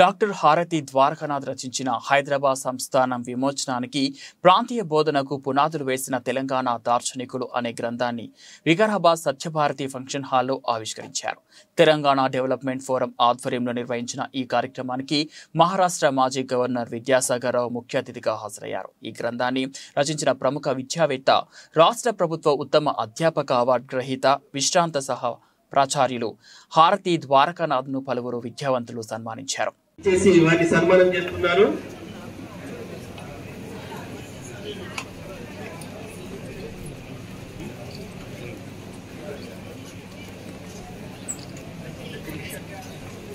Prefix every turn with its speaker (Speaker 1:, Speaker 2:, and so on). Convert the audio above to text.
Speaker 1: doctor హారతి ద్వారకనాథ్ రచించిన హైదరాబాద్ సంస్థానం విమోచనానికి ప్రాంతీయ బోధనకు పునాదులు వేసిన తెలంగాణ దార్శనికులు అనే గ్రంథాన్ని వికారాబాద్ సత్యభారతి ఫంక్షన్ హాల్లో ఆవిష్కరించారు తెలంగాణ డెవలప్మెంట్ ఫోరం ఆధ్వర్యంలో నిర్వహించిన ఈ కార్యక్రమానికి మహారాష్ట్ర మాజీ గవర్నర్ విద్యాసాగర్ రావు ముఖ్య అతిథిగా హాజరయ్యారు ఈ గ్రంథాన్ని రచించిన ప్రముఖ విద్యావేత్త రాష్ట్ర ప్రభుత్వ ఉత్తమ అధ్యాపక అవార్డు గ్రహీత విశ్రాంత సహా ప్రాచార్యులు హారతి ద్వారకానాథ్ను పలువురు విద్యావంతులు సన్మానించారు
Speaker 2: సన్మానం చేస్తున్నారు